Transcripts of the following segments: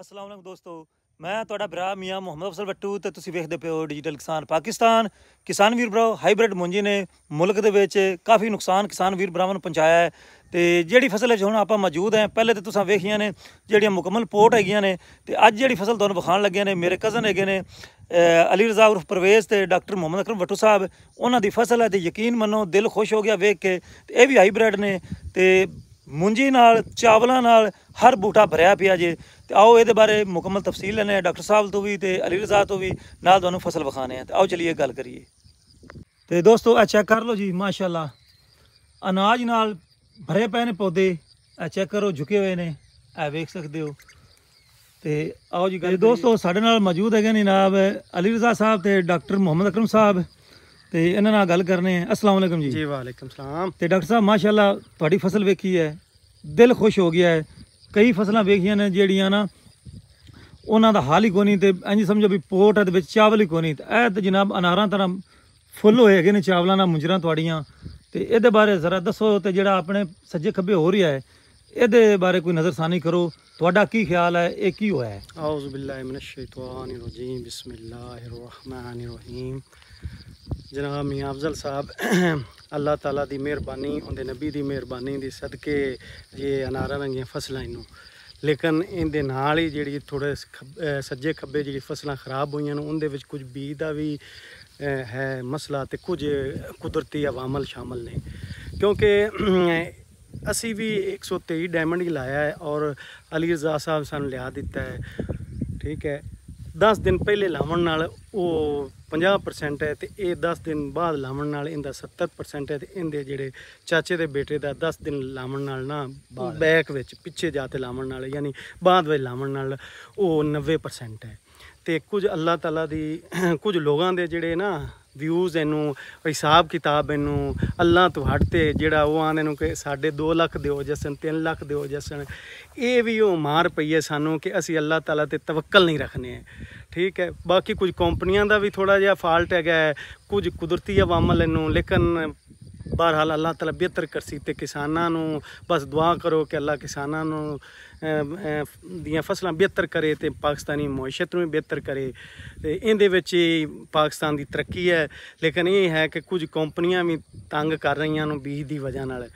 ਅਸਲਾਮ ਅਲੈਕੁਮ ਦੋਸਤੋ ਮੈਂ ਤੁਹਾਡਾ ਭਰਾ ਮੀਆਂ ਮੁਹੰਮਦ ਅਫਸਲ ਬੱਟੂ ਤੇ ਤੁਸੀਂ ਵੇਖਦੇ ਪਿਓ ਡਿਜੀਟਲ ਕਿਸਾਨ ਪਾਕਿਸਤਾਨ ਕਿਸਾਨ ਵੀਰ ਭਰਾਓ ਹਾਈਬ੍ਰਿਡ ਮੁੰਜੀ ਨੇ ਮੁਲਕ ਦੇ ਵਿੱਚ ਕਾਫੀ ਨੁਕਸਾਨ ਕਿਸਾਨ ਵੀਰ ਭਰਾਵਾਂ ਨੂੰ ਪਹੁੰਚਾਇਆ ਹੈ ਤੇ ਜਿਹੜੀ ਫਸਲ ਵਿੱਚ ਹੁਣ ਆਪਾਂ ਮੌਜੂਦ ਹੈ ਪਹਿਲੇ ਤੇ ਤੁਸੀਂ ਵੇਖੀਆਂ ਨੇ ਜਿਹੜੀਆਂ ਮੁਕਮਲ ਪੋਰਟ ਹੈਗੀਆਂ ਨੇ ਤੇ ਅੱਜ ਜਿਹੜੀ ਫਸਲ ਤੁਹਾਨੂੰ ਵਿਖਾਣ ਲੱਗੇ ਨੇ ਮੇਰੇ ਕਜ਼ਨ ਹੈਗੇ ਨੇ ਅਲੀ ਰਜ਼ਾ ਉਰਫ ਪਰਵੇਜ਼ ਤੇ ਡਾਕਟਰ ਮੁਹੰਮਦ ਅਕਰਮ ਵਟੂ ਸਾਹਿਬ ਉਹਨਾਂ ਦੀ ਫਸਲ ਹੈ ਤੇ ਯਕੀਨ ਮੰਨੋ ਦਿਲ ਖੁਸ਼ ਹੋ ਗਿਆ ਵੇਖ ਕੇ ਤੇ ਇਹ ਵੀ ਹਾਈਬ੍ਰਿਡ ਨੇ ਤੇ ਮੁੰਜੀ ਨਾਲ ਚਾਵਲਾਂ ਨਾਲ ਹਰ ਬੂਟਾ ਭਰਿਆ ਪਿਆ ਜੇ ਤੇ ਆਓ ਇਹਦੇ ਬਾਰੇ ਮੁਕਮਲ ਤਫਸੀਲ ਲੈਣੇ ਆ ਡਾਕਟਰ ਸਾਹਿਬ ਤੋਂ ਵੀ ਤੇ ਅਲੀ ਰਜ਼ਾ ਤੋਂ ਵੀ ਨਾਲ ਤੁਹਾਨੂੰ ਫਸਲ ਵਿਖਾਣੇ ਆ ਤੇ ਆਓ ਚਲੀਏ ਗੱਲ ਕਰੀਏ ਤੇ ਦੋਸਤੋ ਆ ਚੈੱਕ ਕਰ ਲਓ ਜੀ ਮਾਸ਼ਾਅੱਲਾ ਅਨਾਜ ਨਾਲ ਭਰੇ ਪਏ ਨੇ ਪੌਦੇ ਆ ਚੈੱਕ ਕਰੋ ਝੁਕੇ ਹੋਏ ਨੇ ਆ ਵੇਖ ਸਕਦੇ ਹੋ ਤੇ ਆਓ ਜੀ ਗੱਲ ਦੋਸਤੋ ਸਾਡੇ ਨਾਲ ਮੌਜੂਦ ਹੈਗੇ ਨੇ ਜਨਾਬ ਅਲੀ ਰਜ਼ਾ ਸਾਹਿਬ ਤੇ ਡਾਕਟਰ ਮੁਹੰਮਦ ਅਕਰਮ ਸਾਹਿਬ ਤੇ ਇਹਨਾਂ ਨਾਲ ਗੱਲ ਕਰਨੇ ਆ ਅਸਲਾਮ ਅਲੈਕਮ ਜੀ ਜੀ ਵਾਲੇਕਮ ਸਲਾਮ ਤੇ ਡਾਕਟਰ ਸਾਹਿਬ ਮਾਸ਼ਾਅੱਲਾ ਤੁਹਾਡੀ ਫਸਲ ਵੇਖੀ ਹੈ ਦਿਲ ਖੁਸ਼ ਹੋ ਗਿਆ ਹੈ कई फसल वेखिया ने जड़िया ना उन्हों का हाल ही कौन तो इंज समझो भी पोट है चावल ही कौन तो ए जनाब अनारा तरह फुल हो चावलों ना मुंजर थोड़िया तो ये बारे जरा दसो तो जरा अपने सज्जे खब्बे हो रहा है ये बारे कोई नज़रसानी करो थोड़ा की ख्याल है ये की होया ਜਨਾਬ ਮੀਆਂ ਅਫਜ਼ਲ ਸਾਹਿਬ ਅੱਲਾਹ ਤਾਲਾ ਦੀ ਮਿਹਰਬਾਨੀ ਉਹਦੇ ਨਬੀ ਦੀ ਮਿਹਰਬਾਨੀ ਦੀ ਸਦਕੇ ਇਹ ਅਨਾਰਾਂ ਰੰਗੀਆਂ ਫਸਲਾਂ ਇਹਨੂੰ ਲੇਕਿਨ ਇਹਦੇ ਨਾਲ ਹੀ ਜਿਹੜੀ ਥੋੜੇ ਸੱਜੇ ਖੱਬੇ ਜਿਹੜੀ ਫਸਲਾਂ ਖਰਾਬ ਹੋਈਆਂ ਨੇ ਉਹਦੇ ਵਿੱਚ ਕੁਝ ਬੀਜ ਦਾ ਵੀ ਹੈ ਮਸਲਾ ਤੇ ਕੁਝ ਕੁਦਰਤੀ ਆਵਾਮਲ ਸ਼ਾਮਲ ਨੇ ਕਿਉਂਕਿ ਅਸੀਂ ਵੀ 123 ਡਾਇਮੰਡ ਹੀ ਲਾਇਆ ਹੈ ਔਰ ਅਲੀ ਰਜ਼ਾ ਸਾਹਿਬ ਸਾਨੂੰ ਲਿਆ ਦਿੱਤਾ ਹੈ ਠੀਕ ਹੈ 10 ਦਿਨ ਪਹਿਲੇ ਲਾਉਣ ਨਾਲ ਉਹ 50% ਹੈ ਤੇ ਇਹ 10 ਦਿਨ ਬਾਅਦ ਲਾਵਣ ਨਾਲ ਇਹਦਾ 70% ਹੈ ਤੇ ਇਹਦੇ ਜਿਹੜੇ ਚਾਚੇ ਦੇ ਬੇਟੇ ਦਾ 10 ਦਿਨ ਲਾਵਣ ਨਾਲ ਨਾ ਬੈਕ ਵਿੱਚ ਪਿੱਛੇ ਜਾ ਤੇ ਲਾਵਣ ਨਾਲ ਯਾਨੀ ਬਾਅਦ ਵਿੱਚ ਲਾਵਣ ਨਾਲ ਉਹ 90% ਹੈ ਤੇ ਕੁਝ ਅੱਲਾਹ ਤਾਲਾ ਦੀ ਕੁਝ ਲੋਕਾਂ ਦੇ ਜਿਹੜੇ ਨਾ ਵਿਊਜ਼ ਇਹਨੂੰ ਹਿਸਾਬ ਕਿਤਾਬ ਇਹਨੂੰ ਅੱਲਾ ਤੋਂ ਹਟ ਤੇ ਜਿਹੜਾ ਉਹ ਆਂਦੇ ਨੂੰ ਕਿ ਸਾਡੇ 2 ਲੱਖ ਦਿਓ ਜਸਨ 3 ਲੱਖ ਦਿਓ ਜਸਨ ਇਹ ਵੀ ਉਹ ਮਾਰ ਪਈਏ ਸਾਨੂੰ ਕਿ ਅਸੀਂ ਅੱਲਾ ਤਾਲਾ ਤੇ ਤਵੱਕਲ ਨਹੀਂ ਰੱਖਨੇ ਠੀਕ ਹੈ ਬਾਕੀ ਕੁਝ ਕੰਪਨੀਆਂ ਦਾ ਵੀ ਥੋੜਾ ਜਿਹਾ ਫਾਲਟ ਹੈਗਾ ਕੁਝ ਕੁਦਰਤੀ ਆਵਾਮਲ ਇਹਨੂੰ ਲੇਕਿਨ ਬਹਰਹਾਲ ਅੱਲਾਹ ਤਾਲਾ ਬਿਹਤਰ ਕਰਸੀ ਤੇ ਕਿਸਾਨਾਂ ਨੂੰ ਬਸ ਦੁਆ ਕਰੋ ਕਿ ਅੱਲਾਹ ਕਿਸਾਨਾਂ ਨੂੰ ਦੀਆਂ ਫਸਲਾਂ ਬਿਹਤਰ ਕਰੇ ਤੇ ਪਾਕਿਸਤਾਨੀ ਮੁਆਸ਼ਰਤ ਨੂੰ ਬਿਹਤਰ ਕਰੇ ਤੇ ਇਹਦੇ ਵਿੱਚ ਹੀ ਪਾਕਿਸਤਾਨ ਦੀ ਤਰੱਕੀ ਹੈ ਲੇਕਿਨ ਇਹ ਹੈ ਕਿ ਕੁਝ ਕੰਪਨੀਆਂ ਵੀ ਤੰਗ ਕਰ ਰਹੀਆਂ ਨੂੰ ਬੀਜ ਦੀ ਵਜ੍ਹਾ ਨਾਲ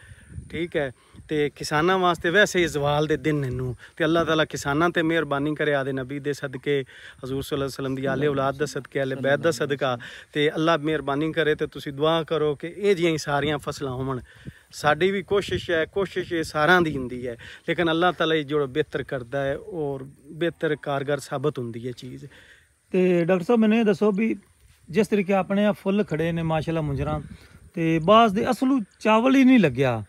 ਠੀਕ ਹੈ ਤੇ ਕਿਸਾਨਾਂ ਵਾਸਤੇ ਵੈਸੇ ਹੀ ਜ਼ਵਾਲ ਦੇ ਦਿਨ ਨੂੰ ਤੇ ਅੱਲਾਹ ਤਾਲਾ ਕਿਸਾਨਾਂ ਤੇ ਮਿਹਰਬਾਨੀ ਕਰੇ ਆਦੇ ਨਬੀ ਦੇ ਸਦਕੇ ਹਜ਼ੂਰ ਸੱਲੱਲਾਹੁ ਅਲੈਹਿ ਵਸੱਲਮ ਦੀ ਆਲੇ ਔਲਾਦ ਦਾ ਸਦਕੇ ਆਲੇ ਬੈਤ ਦਾ ਸਦਕਾ ਤੇ ਅੱਲਾਹ ਮਿਹਰਬਾਨੀ ਕਰੇ ਤੇ ਤੁਸੀਂ ਦੁਆ ਕਰੋ ਕਿ ਇਹ ਜੀਆਂ ਸਾਰੀਆਂ ਫਸਲਾਂ ਹੋਣ ਸਾਡੀ ਵੀ ਕੋਸ਼ਿਸ਼ ਹੈ ਕੋਸ਼ਿਸ਼ ਇਹ ਸਾਰਿਆਂ ਦੀ ਹੁੰਦੀ ਹੈ ਲੇਕਿਨ ਅੱਲਾਹ ਤਾਲਾ ਹੀ ਜਿਹੜਾ ਬਿਹਤਰ ਕਰਦਾ ਹੈ ਔਰ ਬਿਹਤਰ ਕਾਰਗਰ ਸਾਬਤ ਹੁੰਦੀ ਹੈ ਚੀਜ਼ ਤੇ ਡਾਕਟਰ ਸਾਹਿਬ ਮੈਨੂੰ ਇਹ ਦੱਸੋ ਵੀ ਜਿਸ ਤਰੀਕੇ ਆਪਣੇ ਆ ਫੁੱਲ ਖੜੇ ਨੇ ਮਾਸ਼ਾਅੱਲਾ ਮੁੰਜਰਾ ਤੇ ਬਾਸ ਦੇ ਅਸਲੂ ਚਾਵਲ ਹੀ ਨਹੀਂ ਲੱਗਿਆ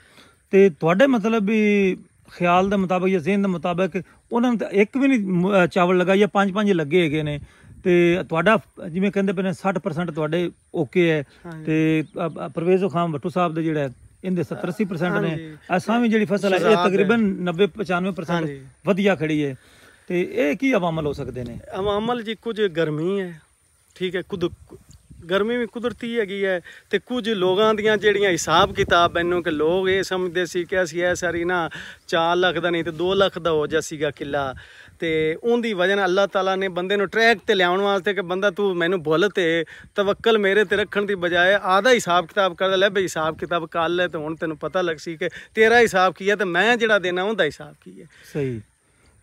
ਤੇ ਤੁਹਾਡੇ ਮਤਲਬ ਵੀ ਖਿਆਲ ਦੇ ਮੁਤਾਬਕ ਜਾਂ ਜ਼ਿਹਨ ਦੇ ਮੁਤਾਬਕ ਉਹਨਾਂ ਨੇ ਇੱਕ ਵੀ ਨਹੀਂ ਚਾਵਲ ਲਗਾ ਜਾਂ ਪੰਜ ਪੰਜ ਲੱਗੇ ਹੈਗੇ ਨੇ ਤੇ ਤੁਹਾਡਾ ਜਿਵੇਂ ਕਹਿੰਦੇ ਪਏ ਨੇ 60% ਤੁਹਾਡੇ ਓਕੇ ਹੈ ਤੇ ਪ੍ਰਵੇਸ਼ ਖਾਨ ਭੱਟੂ ਸਾਹਿਬ ਦੇ ਜਿਹੜਾ ਇਹਦੇ 70 80% ਨੇ ਅਸਾਂ ਵੀ ਜਿਹੜੀ ਫਸਲ ਹੈ ਇਹ ਤਕਰੀਬਨ 90 95% ਵਧੀਆ ਖੜੀ ਹੈ ਤੇ ਇਹ ਕੀ ਅਵਾਮਲ ਹੋ ਸਕਦੇ ਨੇ ਅਵਾਮਲ ਜੀ ਕੁਝ ਗਰਮੀ ਹੈ ਠੀਕ ਹੈ ਕੁਦ ਗਰਮੀ ਵੀ ਕੁਦਰਤੀ ਹੈਗੀ ਹੈ ਤੇ ਕੁਝ ਲੋਕਾਂ ਦੀਆਂ ਜਿਹੜੀਆਂ ਹਿਸਾਬ ਕਿਤਾਬ ਮੈਨੂੰ ਕਿ ਲੋਕ ਇਹ ਸਮਝਦੇ ਸੀ ਕਿ ਅਸੀਂ ਇਹ ਸਾਰੀ ਨਾ 4 ਲੱਖ ਦਾ ਨਹੀਂ ਤੇ 2 ਲੱਖ ਦਾ ਹੋ ਜਾ ਸੀਗਾ ਕਿਲਾ ਤੇ ਉਹਦੀ ਵਜ੍ਹਾ ਨਾਲ ਅੱਲਾਹ ਤਾਲਾ ਨੇ ਬੰਦੇ ਨੂੰ ਟਰੈਕ ਤੇ ਲਿਆਉਣ ਵਾਸਤੇ ਕਿ ਬੰਦਾ ਤੂੰ ਮੈਨੂੰ ਭੁੱਲ ਤੇ ਤਵੱਕਲ ਮੇਰੇ ਤੇ ਰੱਖਣ ਦੀ ਬਜਾਏ ਆਦਾ ਹਿਸਾਬ ਕਿਤਾਬ ਕਰ ਲੈ ਬਈ ਹਿਸਾਬ ਕਿਤਾਬ ਕਰ ਲੈ ਤੇ ਹੁਣ ਤੈਨੂੰ ਪਤਾ ਲੱਗ ਸੀ ਕਿ ਤੇਰਾ ਹਿਸਾਬ ਕੀ ਹੈ ਤੇ ਮੈਂ ਜਿਹੜਾ ਦੇਣਾ ਉਹਦਾ ਹਿਸਾਬ ਕੀ ਹੈ ਸਹੀ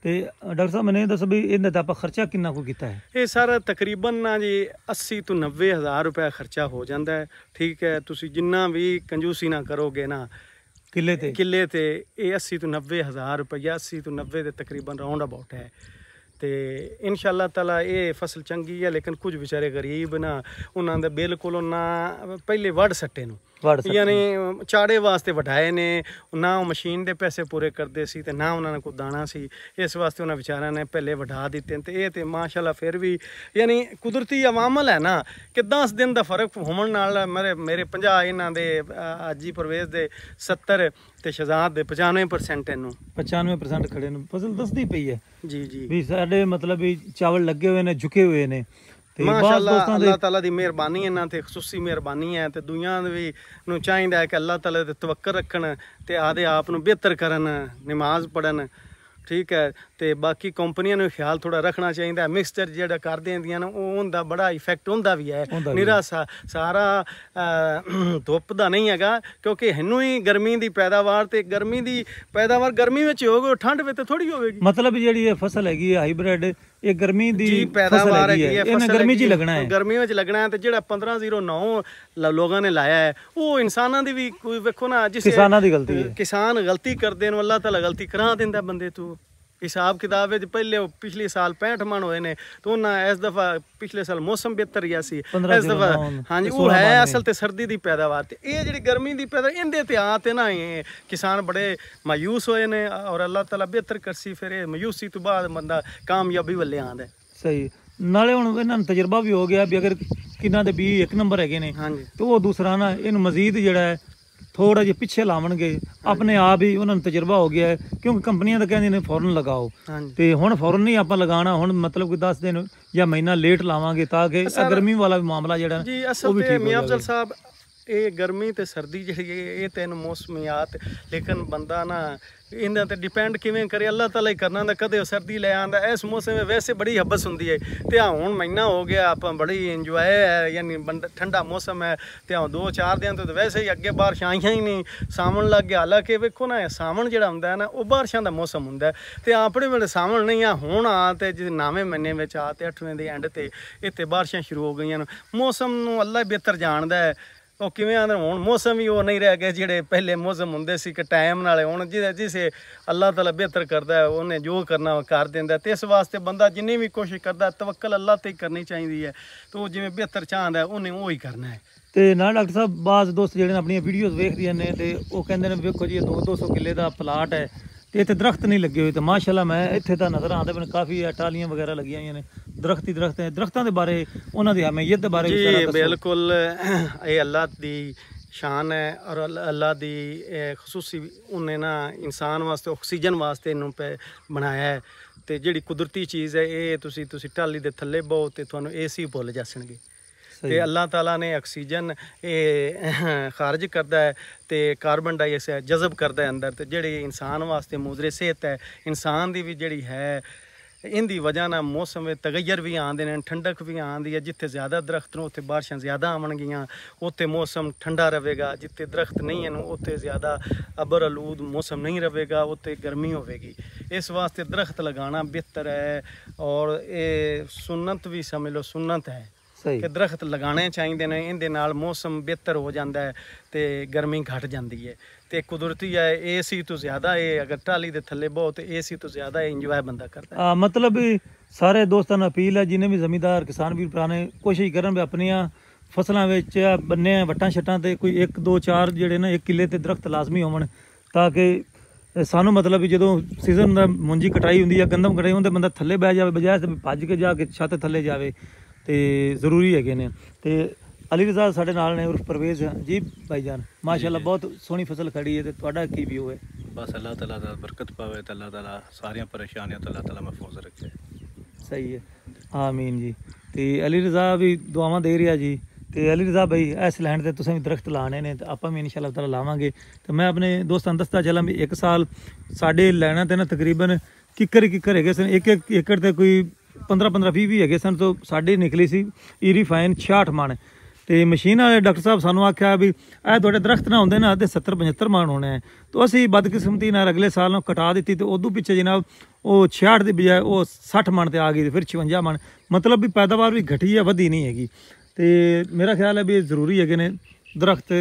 ਤੇ ਡਾਕਟਰ ਸਾਹਿਬ ਮੈਨੂੰ ਦੱਸੋ ਵੀ ਇਹਨਾਂ ਦਾ ਆਪਾਂ ਖਰਚਾ ਕਿੰਨਾ ਕੁ ਕੀਤਾ ਹੈ ਇਹ ਸਾਰਾ ਤਕਰੀਬਨ ਨਾ ਜੀ 80 ਤੋਂ 90 ਹਜ਼ਾਰ ਰੁਪਏ ਖਰਚਾ ਹੋ ਜਾਂਦਾ ਹੈ ਠੀਕ ਹੈ ਤੁਸੀਂ ਜਿੰਨਾ ਵੀ ਕੰਜੂਸੀ ਨਾ ਕਰੋਗੇ ਨਾ ਕਿੱਲੇ ਤੇ ਕਿੱਲੇ ਤੇ ਇਹ 80 ਤੋਂ 90 ਹਜ਼ਾਰ ਰੁਪਏ 80 ਤੋਂ 90 ਦੇ ਤਕਰੀਬਨ ਰਾਉਂਡ ਅਬਾਊਟ ਹੈ ਤੇ ਇਨਸ਼ਾਅੱਲਾ ਤਾਲਾ ਇਹ ਫਸਲ ਚੰਗੀ ਹੈ ਲੇਕਿਨ ਕੁਝ ਵਿਚਾਰੇ ਗਰੀਬ ਨਾ ਉਹਨਾਂ ਦਾ ਬਿਲਕੁਲ ਨਾ ਪਹਿਲੇ ਵੱਢ ਸੱਟੇ ਨੂੰ ਵੜ ਸਕਦੇ ਯਾਨੀ ਚਾੜੇ ਵਾਸਤੇ ਵਟਾਏ ਨੇ ਨਾ ਉਹ ਮਸ਼ੀਨ ਦੇ ਪੈਸੇ ਪੂਰੇ ਕਰਦੇ ਸੀ ਤੇ ਨਾ ਉਹਨਾਂ ਨੇ ਕੋਈ ਦਾਣਾ ਸੀ ਇਸ ਵਾਸਤੇ ਉਹਨਾਂ ਵਿਚਾਰਿਆਂ ਨੇ ਪਹਿਲੇ ਵਢਾ ਦਿੱਤੇ ਤੇ ਇਹ ਤੇ ਮਾਸ਼ਾਅੱਲਾ ਫਿਰ ਵੀ ਯਾਨੀ ਕੁਦਰਤੀ ਆਵਾਮਲ ਹੈ ਨਾ ਕਿ 10 ਦਿਨ ਦਾ ਫਰਕ ਹੋਣ ਨਾਲ ਮੇਰੇ ਮੇਰੇ 50 ਇਹਨਾਂ ਦੇ ਆਜੀ ਪ੍ਰਵੇਸ਼ ਦੇ 70 ਤੇ ਸ਼ਹਜ਼ਾਦ ਦੇ 95% ਇਹਨੂੰ 95% ਖੜੇ ਨੂੰ ਫਸਲ ਦੱਸਦੀ ਪਈ ਹੈ ਜੀ ਜੀ ਵੀ ਸਾਡੇ ਮਤਲਬ ਵੀ ਚਾਵਲ ਲੱਗੇ ਹੋਏ ਨੇ ਝੁਕੇ ਹੋਏ ਨੇ ਮਾਸ਼ਾਅੱਲਾ ਅੱਲਾਹ ਤਾਲਾ ਦੀ ਮਿਹਰਬਾਨੀ ਇਹਨਾਂ ਤੇ ਖੁਸੂਸੀ ਮਿਹਰਬਾਨੀ ਹੈ ਤੇ ਦੁਨੀਆਂ ਦੇ ਵੀ ਨੂੰ ਚਾਹੀਦਾ ਹੈ ਕਿ ਅੱਲਾਹ ਤਾਲਾ ਤੇ ਤਵੱਕਰ ਰੱਖਣ ਤੇ ਆਦੇ ਆਪ ਨੂੰ ਬਿਹਤਰ ਕਰਨ ਨਮਾਜ਼ ਪੜਨ ਠੀਕ ਹੈ ਤੇ ਬਾਕੀ ਕੰਪਨੀਆਂ ਨੂੰ ਖਿਆਲ ਥੋੜਾ ਰੱਖਣਾ ਚਾਹੀਦਾ ਮਿਕਸਚਰ ਜਿਹੜਾ ਕਰ ਦਿੰਦੀਆਂ ਨੇ ਉਹ ਹੁੰਦਾ ਬੜਾ ਇਫੈਕਟ ਹੁੰਦਾ ਵੀ ਹੈ ਨਿਰਾਸਾ ਸਾਰਾ ਧੁੱਪ ਦਾ ਨਹੀਂ ਹੈਗਾ ਕਿਉਂਕਿ ਇਹਨੂੰ ਹੀ ਗਰਮੀ ਦੀ ਪੈਦਾਵਾਰ ਤੇ ਗਰਮੀ ਦੀ ਪੈਦਾਵਾਰ ਗਰਮੀ ਵਿੱਚ ਹੋਵੇ ਠੰਡ ਵਿੱਚ ਥੋੜੀ ਹੋਵੇਗੀ ਮਤਲਬ ਜਿਹੜੀ ਇਹ ਫਸਲ ਹੈਗੀ ਹੈ ਹਾਈਬ੍ਰਿਡ ਇਹ ਗਰਮੀ ਦੀ ਪੈਦਾਵਾਰ ਹੈਗੀ ਹੈ ਇਹਨਾਂ ਗਰਮੀ 'ਚ ਹੀ ਲੱਗਣਾ ਹੈ ਗਰਮੀ ਵਿੱਚ ਲੱਗਣਾ ਹੈ ਤੇ ਜਿਹੜਾ 1509 ਲੋਕਾਂ ਨੇ ਲਾਇਆ ਹੈ ਉਹ ਇਨਸਾਨਾਂ ਦੀ ਵੀ ਕੋਈ ਵੇਖੋ ਨਾ ਜਿਸ ਕਿਸਾਨਾਂ ਦੀ ਗਲਤੀ ਹੈ ਕਿਸਾਨ ਗਲਤੀ ਕਰਦੇ ਨੇ ਅੱਲਾਹ ਤਾਲਾ ਗਲਤੀ ਕਰਾ ਦਿੰਦਾ ਬੰਦੇ ਤੋਂ ਹਿਸਾਬ ਕਿਤਾਬ ਵਿੱਚ ਪਹਿਲੇ ਪਿਛਲੇ ਸਾਲ 65 ਮਣ ਹੋਏ ਨੇ ਤੇ ਉਹਨਾਂ ਇਸ ਦਫਾ ਪਿਛਲੇ ਸਾਲ ਮੌਸਮ ਬਿਹਤਰ ਗਿਆ ਸੀ ਇਸ ਦਫਾ ਹਾਂਜੀ ਉਹ ਹੈ ਅਸਲ ਤੇ ਸਰਦੀ ਦੀ ਪੈਦਾਵਾਰ ਤੇ ਇਹ ਜਿਹੜੀ ਗਰਮੀ ਦੀ ਪੈਦਾ ਇਹਦੇ ਤੇ ਆ ਤੇ ਨਾ ਕਿਸਾਨ ਬੜੇ ਮਾਯੂਸ ਹੋਏ ਨੇ ਔਰ ਅੱਲਾਹ ਤਾਲਾ ਬਿਹਤਰ ਕਰਸੀ ਫਿਰ ਇਹ ਮਾਯੂਸੀ ਤੋਂ ਬਾਅਦ ਬੰਦਾ ਕਾਮਯਾਬੀ ਵੱਲੇ ਆਂਦਾ ਸਹੀ ਨਾਲੇ ਹੁਣ ਇਹਨਾਂ ਨੂੰ ਤਜਰਬਾ ਵੀ ਹੋ ਗਿਆ ਵੀ ਅਗਰ ਕਿੰਨਾ ਦੇ ਵੀ ਇੱਕ ਨੰਬਰ ਹੈਗੇ ਨੇ ਹਾਂਜੀ ਤੇ ਉਹ ਦੂਸਰਾ ਨਾ ਇਹਨੂੰ ਮਜ਼ੀਦ ਜਿਹੜਾ ਹੈ ਥੋੜਾ ਜਿਹਾ ਪਿੱਛੇ ਲਾਵਣਗੇ ਆਪਣੇ ਆਪ ਹੀ ਉਹਨਾਂ ਨੂੰ ਤਜਰਬਾ ਹੋ ਗਿਆ ਹੈ ਕਿਉਂਕਿ ਕੰਪਨੀਆਂ ਤਾਂ ਕਹਿੰਦੀਆਂ ਨੇ ਫੌਰਨ ਲਗਾਓ ਤੇ ਹੁਣ ਫੌਰਨ ਨਹੀਂ ਆਪਾਂ ਲਗਾਣਾ ਹੁਣ ਮਤਲਬ ਕਿ 10 ਦਿਨ ਜਾਂ ਮਹੀਨਾ ਲੇਟ ਲਾਵਾਂਗੇ ਤਾਂ ਕਿ ਗਰਮੀ ਵਾਲਾ ਮਾਮਲਾ ਜਿਹੜਾ ਉਹ ਵੀ ਠੀਕ ਹੋ ਜਾਵੇ ਜੀ ਅਸਲ ਤੇ ਮੀਆਂ ਅਫਜ਼ਲ ਸਾਹਿਬ ਇਹ ਗਰਮੀ ਤੇ ਸਰਦੀ ਜਿਹੜੀ ਇਹ ਤਿੰਨ ਮੌਸਮੀਆਤ ਲੇਕਿਨ ਬੰਦਾ ਨਾ ਇਹਨਾਂ ਤੇ ਡਿਪੈਂਡ ਕਿਵੇਂ ਕਰੇ ਅੱਲਾਹ ਤਾਲਾ ਹੀ ਕਰਨਾ ਦਾ ਕਦੇ ਸਰਦੀ ਲੈ ਆਂਦਾ ਇਸ ਮੌਸਮ ਵਿੱਚ ਵੈਸੇ ਬੜੀ ਹੱਬਸ ਹੁੰਦੀ ਹੈ ਤੇ ਹੁਣ ਮਹੀਨਾ ਹੋ ਗਿਆ ਆਪਾਂ ਬੜੀ ਇੰਜੋਏ ਹੈ ਯਾਨੀ ਠੰਡਾ ਮੌਸਮ ਹੈ ਤੇ ਆ ਦੋ ਚਾਰ ਦਿਨ ਤੋਂ ਵੈਸੇ ਹੀ ਅੱਗੇ ਬਾਰਿਸ਼ ਆਈਆਂ ਹੀ ਨਹੀਂ ਸਾਵਣ ਲੱਗ ਗਿਆ ਹਾਲਾਂਕਿ ਵੇਖੋ ਨਾ ਸਾਵਣ ਜਿਹੜਾ ਹੁੰਦਾ ਹੈ ਨਾ ਉਹ ਬਾਰਿਸ਼ਾਂ ਦਾ ਮੌਸਮ ਹੁੰਦਾ ਤੇ ਆਪਣੇ ਵੇਲੇ ਸਾਵਣ ਨਹੀਂ ਆ ਹੁਣ ਆ ਤੇ ਜਿ ਨਾਵੇਂ ਮਹੀਨੇ ਵਿੱਚ ਆ ਤੇ 8ਵੇਂ ਦੇ ਐਂਡ ਤੇ ਇੱਥੇ ਬਾਰਿਸ਼ਾਂ ਸ਼ੁਰੂ ਹੋ ਗਈਆਂ ਨੇ ਮੌਸਮ ਨੂੰ ਅੱਲਾਹ ਬਿਹਤਰ ਜਾਣਦਾ ਹੈ ਉਹ ਕਿਵੇਂ ਆਂਦੇ ਹੁਣ ਮੌਸਮ ਵੀ ਉਹ ਨਹੀਂ ਰਹਿ ਗਿਆ ਜਿਹੜੇ ਪਹਿਲੇ ਮੌਸਮ ਹੁੰਦੇ ਸੀ ਕਿ ਟਾਈਮ ਨਾਲੇ ਹੁਣ ਜਿਹਦੇ ਜਿਸੇ ਅੱਲਾਹ ਤਾਲਾ ਬਿਹਤਰ ਕਰਦਾ ਹੈ ਉਹਨੇ ਜੋ ਕਰਨਾ ਕਰ ਦਿੰਦਾ ਤੇ ਇਸ ਵਾਸਤੇ ਬੰਦਾ ਜਿੰਨੀ ਵੀ ਕੋਸ਼ਿਸ਼ ਕਰਦਾ ਤਵੱਕਲ ਅੱਲਾਹ ਤੇ ਕਰਨੀ ਚਾਹੀਦੀ ਹੈ ਤੋ ਜਿਵੇਂ ਬਿਹਤਰ ਚਾਹੁੰਦਾ ਉਹਨੇ ਉਹ ਹੀ ਕਰਨਾ ਹੈ ਤੇ ਨਾਲ ਡਾਕਟਰ ਸਾਹਿਬ ਬਾਜ਼ ਦੋਸਤ ਜਿਹੜੇ ਆਪਣੀਆਂ ਵੀਡੀਓਜ਼ ਵੇਖਦੇ ਨੇ ਤੇ ਉਹ ਕਹਿੰਦੇ ਨੇ ਵੇਖੋ ਜੀ ਇਹ 2 200 ਕਿੱਲੇ ਦਾ ਪਲਾਟ ਹੈ ਤੇ ਇੱਥੇ ਦਰਖਤ ਨਹੀਂ ਲੱਗੇ ਹੋਏ ਤੇ ਮਾਸ਼ਾਅੱਲਾ ਮੈਂ ਇੱਥੇ ਤਾਂ ਨਜ਼ਰ ਆਉਂਦੇ ਮੈਨੂੰ ਕਾਫੀ ਟਾਲੀਆਂ ਵਗੈਰਾ ਲੱਗੀਆਂ ਹੋਈਆਂ ਨੇ ਦਰਖਤ ਹੀ ਦਰਖਤ ਹੈ ਦਰਖਤਾਂ ਦੇ ਬਾਰੇ ਉਹਨਾਂ ਦੀ ਹਮੇਂ ਦੇ ਬਾਰੇ ਵੀ ਜੀ ਬਿਲਕੁਲ ਇਹ ਅੱਲਾ ਦੀ ਸ਼ਾਨ ਹੈ ਔਰ ਅੱਲਾ ਦੀ ਖਸੂਸੀ ਉਹਨੇ ਨਾ ਇਨਸਾਨ ਵਾਸਤੇ ਆਕਸੀਜਨ ਵਾਸਤੇ ਇਹਨੂੰ ਬਣਾਇਆ ਹੈ ਤੇ ਜਿਹੜੀ ਕੁਦਰਤੀ ਚੀਜ਼ ਹੈ ਇਹ ਤੁਸੀਂ ਤੁਸੀਂ ਟਾਲੀ ਦੇ ਥੱਲੇ ਬਹੁਤ ਤੇ ਤੁਹਾਨੂੰ ਏਸੀ ਭੁੱਲ ਜਾਸਣਗੇ ਤੇ ਅੱਲਾਹ ਤਾਲਾ ਨੇ ਆਕਸੀਜਨ ਇਹ ਖਾਰਜ ਕਰਦਾ ਹੈ ਤੇ ਕਾਰਬਨ ਡਾਈਆਕਸਾਈਡ ਜਜ਼ਬ ਕਰਦਾ ਹੈ ਅੰਦਰ ਤੇ ਜਿਹੜੇ ਇਨਸਾਨ ਵਾਸਤੇ ਮੂਜ਼ਰੇ ਸਿਹਤ ਹੈ ਇਨਸਾਨ ਦੀ ਵੀ ਜਿਹੜੀ ਹੈ ਇੰਦੀ ਵਜ੍ਹਾ ਨਾਲ ਮੌਸਮ ਵਿੱਚ ਤਗੈਰ ਵੀ ਆਉਂਦੇ ਨੇ ਠੰਡਕ ਵੀ ਆਉਂਦੀ ਹੈ ਜਿੱਥੇ ਜ਼ਿਆਦਾ ਦਰਖਤ ਨੇ ਉੱਥੇ ਬਾਰਿਸ਼ਾਂ ਜ਼ਿਆਦਾ ਆਉਣਗੀਆਂ ਉੱਥੇ ਮੌਸਮ ਠੰਡਾ ਰਹੇਗਾ ਜਿੱਥੇ ਦਰਖਤ ਨਹੀਂ ਹਨ ਉੱਥੇ ਜ਼ਿਆਦਾ ਅਬਰ ਅਲੂਦ ਮੌਸਮ ਨਹੀਂ ਰਹੇਗਾ ਉੱਥੇ ਗਰਮੀ ਹੋਵੇਗੀ ਇਸ ਵਾਸਤੇ ਦਰਖਤ ਲਗਾਉਣਾ ਬਿਹਤਰ ਹੈ ਔਰ ਇਹ ਸੁਨਨਤ ਵੀ ਸਮਝ ਲਓ ਸੁਨਨਤ ਹੈ ਕਿ ਦਰਖਤ ਲਗਾਣੇ ਚਾਹੀਦੇ ਨੇ ਇਹਦੇ ਨਾਲ ਮੌਸਮ ਬਿਹਤਰ ਹੋ ਜਾਂਦਾ ਹੈ ਤੇ ਗਰਮੀ ਘਟ ਜਾਂਦੀ ਹੈ ਤੇ ਕੁਦਰਤੀ ਹੈ ਏਸੀ ਤੋਂ ਜ਼ਿਆਦਾ ਇਹ ਅਗਰ ਟਾਲੀ ਦੇ ਥੱਲੇ ਬਹੁਤ ਏਸੀ ਤੋਂ ਜ਼ਿਆਦਾ ਇੰਜੋਏ ਬੰਦਾ ਕਰਦਾ ਹੈ ਮਤਲਬ ਸਾਰੇ ਦੋਸਤਾਂ ਨੂੰ ਅਪੀਲ ਹੈ ਜਿਨੇ ਵੀ ਜ਼ਮੀਂਦਾਰ ਕਿਸਾਨ ਵੀਰ ਪ੍ਰਾਣੇ ਕੋਸ਼ਿਸ਼ ਕਰਨ ਵੀ ਆਪਣੀਆਂ ਫਸਲਾਂ ਵਿੱਚ ਬੰਨੇ ਵਟਾਂ ਛਟਾਂ ਤੇ ਕੋਈ 1 2 4 ਜਿਹੜੇ ਨਾ 1 ਕਿੱਲੇ ਤੇ ਦਰਖਤ ਲਾਜ਼ਮੀ ਹੋਣ ਤਾਂ ਕਿ ਸਾਨੂੰ ਮਤਲਬ ਵੀ ਜਦੋਂ ਸੀਜ਼ਨ ਦਾ ਮੁੰਜੀ ਕਟਾਈ ਹੁੰਦੀ ਹੈ ਗੰਦਮ ਕਟਾਈ ਹੁੰਦੇ ਬੰਦਾ ਥੱਲੇ ਬਹਿ ਜਾਵੇ ਬਜਾਏ ਭੱਜ ਕੇ ਜਾ ਕੇ ਛੱਤ ਥੱਲੇ ਜਾਵੇ ਤੇ ਜ਼ਰੂਰੀ ਹੈਗੇ ਨੇ ਤੇ ਅਲੀ ਰਜ਼ਾ ਸਾਡੇ ਨਾਲ ਨੇ ਉਰਫ ਪਰਵੇਜ਼ ਜੀ ਭਾਈਜਾਨ ਮਾਸ਼ਾਅੱਲਾ ਬਹੁਤ ਸੋਹਣੀ ਫਸਲ ਖੜੀ ਹੈ ਤੇ ਤੁਹਾਡਾ ਕੀ ਵੀ ਹੋਏ ਬਸ ਅੱਲਾਹ ਤਾਲਾ ਦਾ ਬਰਕਤ ਪਾਵੇ ਤੇ ਅੱਲਾਹ ਤਾਲਾ ਸਾਰੀਆਂ ਪਰੇਸ਼ਾਨੀਆਂ ਤੋਂ ਅੱਲਾਹ ਤਾਲਾ ਮਹਿਫੂਜ਼ ਰੱਖੇ ਸਹੀ ਹੈ ਆਮੀਨ ਜੀ ਤੇ ਅਲੀ ਰਜ਼ਾ ਵੀ ਦੁਆਵਾਂ ਦੇ ਰਿਹਾ ਜੀ ਤੇ ਅਲੀ ਰਜ਼ਾ ਭਾਈ ਇਸ ਲੈਂਡ ਤੇ ਤੁਸੀਂ ਦਰਖਤ ਲਾਣੇ ਨੇ ਤੇ ਆਪਾਂ ਵੀ ਇਨਸ਼ਾਅੱਲਾ ਤਾਲਾ ਲਾਵਾਂਗੇ ਤੇ ਮੈਂ ਆਪਣੇ ਦੋਸਤਾਂ ਦੱਸਦਾ ਚੱਲਾਂ ਵੀ ਇੱਕ ਸਾਲ ਸਾਡੇ ਲੈਣਾ ਤੇ ਨਾ ਤਕਰੀਬਨ ਕਿੱਕਰ ਕਿੱਕਰ ਹੈਗੇ ਸਨ ਇੱਕ ਇੱਕ ਏਕੜ ਤੇ ਕੋਈ 15 15 20 20 ਹੈਗੇ ਸਨ ਤੋਂ ਸਾਡੇ ਨਿਕਲੀ ਸੀ ਈ 66 ਮਣ ਤੇ ਮਸ਼ੀਨ ਵਾਲੇ ਡਾਕਟਰ ਸਾਹਿਬ ਸਾਨੂੰ ਆਖਿਆ ਵੀ ਇਹ ਤੁਹਾਡੇ ਦਰਖਤ ਨਾ ਹੁੰਦੇ ਨਾ ਤੇ 70 75 ਮਣ ਹੋਣੇ ਹੈ ਅਸੀਂ ਬਦਕਿਸਮਤੀ ਨਾਲ ਅਗਲੇ ਸਾਲ ਨੂੰ ਕਟਾ ਦਿੱਤੀ ਤੇ ਉਦੋਂ ਪਿੱਛੇ ਜਨਾਬ ਉਹ 66 ਦੀ ਬਜਾਏ ਉਹ 60 ਮਣ ਤੇ ਆ ਗਈ ਤੇ ਫਿਰ 56 ਮਣ ਮਤਲਬ ਵੀ ਪੈਦਾਵਾਰ ਵੀ ਘਟੀ ਹੈ ਵਧੀ ਨਹੀਂ ਹੈਗੀ ਤੇ ਮੇਰਾ ਖਿਆਲ ਹੈ ਵੀ ਜ਼ਰੂਰੀ ਹੈਗੇ ਨੇ ਦਰਖਤ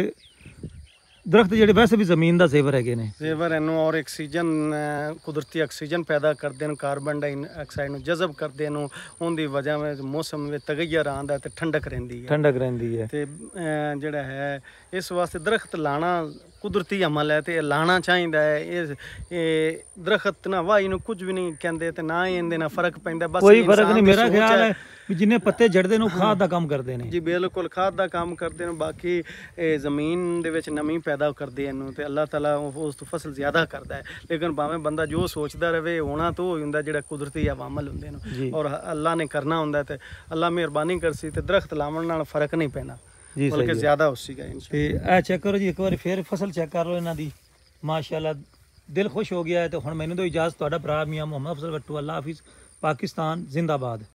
ਦਰਖਤ ਜਿਹੜੇ ਵੈਸੇ ਵੀ ਜ਼ਮੀਨ ਦਾ ਸੇਵਰ ਹੈਗੇ ਨੇ ਸੇਵਰ ਇਹਨੂੰ ਔਰ ਆਕਸੀਜਨ ਕੁਦਰਤੀ ਆਕਸੀਜਨ ਪੈਦਾ ਕਰਦੇ ਨੇ ਕਾਰਬਨ ਡਾਈਆਕਸਾਈਡ ਨੂੰ ਜਜ਼ਬ ਕਰਦੇ ਨੂੰ ਉਹਦੀ ਵਜ੍ਹਾ ਵਿੱਚ ਮੌਸਮ ਵਿੱਚ ਤਗਈਰ ਆਂਦਾ ਤੇ ਠੰਡਕ ਰਹਿੰਦੀ ਹੈ ਠੰਡਕ ਰਹਿੰਦੀ ਹੈ ਤੇ ਜਿਹੜਾ ਹੈ ਇਸ ਵਾਸਤੇ ਦਰਖਤ ਲਾਣਾ ਕੁਦਰਤੀ ਅਮਲ ਹੈ ਤੇ ਲਾਣਾ ਚਾਹੀਦਾ ਹੈ ਇਹ ਇਹ ਦਰਖਤ ਨਾ ਵਾਈ ਨੂੰ ਕੁਝ ਵੀ ਨਹੀਂ ਕਹਿੰਦੇ ਤੇ ਨਾ ਹੀ ਇਹਦੇ ਨਾਲ ਫਰਕ ਪੈਂਦਾ ਬਸ ਕੋਈ ਫਰਕ ਨਹੀਂ ਮੇਰਾ ਖਿਆਲ ਹੈ ਵੀ ਜਿੰਨੇ ਪੱਤੇ ਝੜਦੇ ਨੇ ਉਹ ਖਾਦ ਦਾ ਕੰਮ ਕਰਦੇ ਨੇ ਜੀ ਬਿਲਕੁਲ ਖਾਦ ਦਾ ਕੰਮ ਕਰਦੇ ਨੇ ਬਾਕੀ ਇਹ ਜ਼ਮੀਨ ਦੇ ਵਿੱਚ ਨਮੀ ਪੈਦਾ ਕਰਦੇ ਇਹਨੂੰ ਤੇ ਅੱਲਾਹ ਤਾਲਾ ਉਸ ਤੋਂ ਫਸਲ ਜ਼ਿਆਦਾ ਕਰਦਾ ਹੈ ਲੇਕਿਨ ਭਾਵੇਂ ਬੰਦਾ ਜੋ ਸੋਚਦਾ ਰਵੇ ਹੋਣਾ ਤੋਂ ਹੋ ਜਾਂਦਾ ਜਿਹੜਾ ਕੁਦਰਤੀ ਆਵਾਮਲ ਹੁੰਦੇ ਨੇ ਔਰ ਅੱਲਾਹ ਨੇ ਕਰਨਾ ਹੁੰਦਾ ਤੇ ਅੱਲਾਹ ਮਿਹਰਬਾਨੀ ਕਰਸੀ ਤੇ ਦਰਖਤ ਲਾਉਣ ਨਾਲ ਫਰਕ ਨਹੀਂ ਪੈਣਾ ਜੀ ਸਹੀ ਬਲਕਿ ਜ਼ਿਆਦਾ ਹੋ ਸੀਗਾ ਇਨਸ਼ਾ ਤੇ ਇਹ ਚੈੱਕ ਕਰੋ ਜੀ ਇੱਕ ਵਾਰੀ ਫੇਰ ਫਸਲ ਚੈੱਕ ਕਰ ਲਓ ਇਹਨਾਂ ਦੀ ਮਾਸ਼ਾਅੱਲਾ ਦਿਲ ਖੁਸ਼ ਹੋ ਗਿਆ ਹੈ ਤੇ ਹੁਣ ਮੈਨੂੰ ਦਿਓ ਇਜਾਜ਼ਤ ਤੁਹਾਡਾ ਭਰਾ ਮੀਆਂ ਮੁਹੰਮਦ ਅਫਜ਼ਲ ਬੱਟੂ ਅੱਲਾਹ ਹਾਫਿਜ਼ ਪਾਕਿਸਤਾਨ ਜ਼ਿੰਦਾਬਾਦ